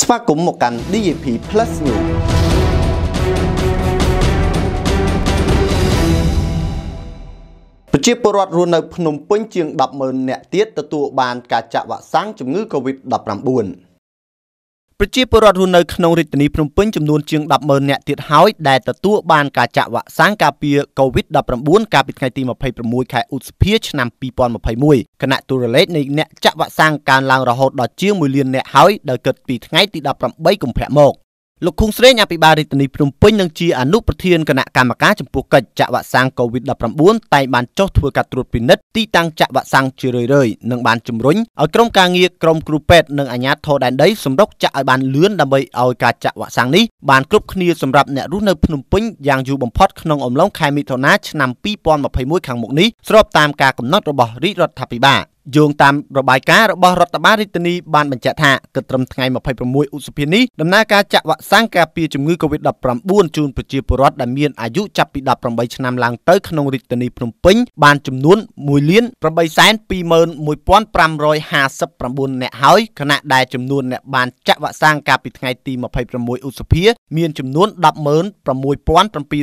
ស្វាគមន៍មកកាន់ DAP+ News ប្រជាពលរដ្ឋរស់នៅភ្នំពេញជាង100,000នាក់ទៀតទទួលបានការចាក់វ៉ាក់សាំងជំងឺ Covid-19 ប្រជាពលរដ្ឋរស់នៅក្នុងរាជធានីភ្នំពេញចំនួនជាង100,000នាក់ទៀតហើយដែលទទួលបានការចាក់វ៉ាក់សាំងការពារ COVID-19 កាលពីថ្ងៃទី26ខែឧសភាឆ្នាំ2021គណៈទូរលេខនៃអ្នកចាក់វ៉ាក់សាំងកើនឡើងរហូតដល់ជាង1លាននាក់ហើយដោយគិតពីថ្ងៃទី18កុម្ភៈមកលោកឃុងស្រេងអភិបាលរាជធានីភ្នំពេញនិងជាអនុប្រធានគណៈកម្មការចំពោះកិច្ចចាក់វ៉ាក់សាំង COVID-19 តែងបានចុះធ្វើការត្រួតពិនិត្យទីតាំងចាក់វ៉ាក់សាំងជារឿយៗនិងបានជំរុញឲ្យក្រុមការងារក្រុមគ្រូពេទ្យនិងអាជ្ញាធរដែនដីសម្រុកចាក់ឲ្យបានលឿនដើម្បីឲ្យការចាក់វ៉ាក់សាំងនេះបានគ្រប់គ្នាសម្រាប់អ្នករស់នៅភ្នំពេញយ៉ាងយូរបំផុតក្នុងអំឡុងខែមិថុនាឆ្នាំ2021ខាងមុខនេះស្របតាមការកំណត់របស់រាជរដ្ឋាភិបាលយោងតាមរបាយការណ៍របស់រដ្ឋបាលរាជធានីបានបញ្ជាក់ថាគិតត្រឹមថ្ងៃ26ឧសភានេះដំណើរការចាក់វ៉ាក់សាំងការពារជំងឺ Covid-19 ជូនប្រជាពលរដ្ឋដែលមានអាយុចាប់ពី18ឆ្នាំឡើងទៅក្នុងរាជធានីភ្នំពេញបានចំនួន1លាន821,559នាក់ហើយខណៈដែលចំនួនអ្នកបានចាក់វ៉ាក់សាំងកាលពីថ្ងៃទី26ឧសភាមានចំនួន106,774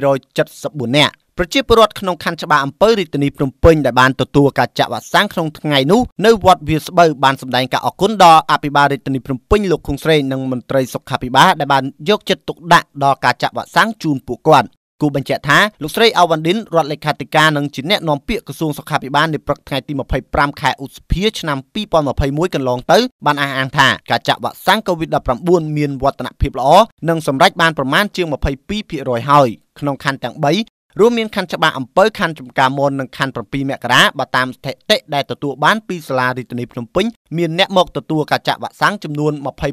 នាក់ប្រជាពលរដ្ឋក្នុងខណ្ឌច្បារអំពើរាជធានីភ្នំពេញដែលបានទទួលការចាក់វ៉ាក់សាំងក្នុងថ្ងៃនេះនៅវត្តវាស្បូវបានសម្ដែងការអរគុណដល់អភិបាលរាជធានីភ្នំពេញលោកខុងស្រេងនិងមន្ត្រីសុខាភិបាលដែលបានយកចិត្តទុកដាក់ដល់ការចាក់វ៉ាក់សាំងជូនពួកគាត់គូបញ្ជាក់ថាលោកស្រីអវ៉ាន់ឌិនរដ្ឋលេខាធិការនឹងជាអ្នកនាំពាក្យក្រសួងសុខាភិបាលនាព្រឹកថ្ងៃទី25ខែឧសភាឆ្នាំ2021កន្លងទៅបានអះអាងថាការចាក់វ៉ាក់សាំង COVID-19 មានវឌ្ឍនភាពល្អនិងសម្រេចបានប្រមាណជាង22%ហើយក្នុងខណ្ឌទាំងរួមមានខណ្ឌច្បារអំពើខណ្ឌចំការមននិងខណ្ឌ7មករាបើតាមស្ថិតិដែលទទួលបានពីសាលារាជធានីភ្នំពេញមានអ្នកមកទទួលការចាក់វ៉ាក់សាំងចំនួន265,583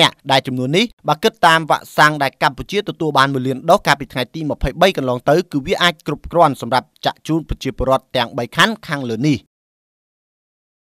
នាក់ដែលចំនួននេះបើគិតតាមវ៉ាក់សាំងដែលកម្ពុជាទទួលបាន1លានដុសកាលពីថ្ងៃទី23កន្លងទៅ គឺវាអាចគ្រប់គ្រាន់សម្រាប់ចាក់ជូនប្រជាពលរដ្ឋទាំង3ខណ្ឌខាងលើនេះ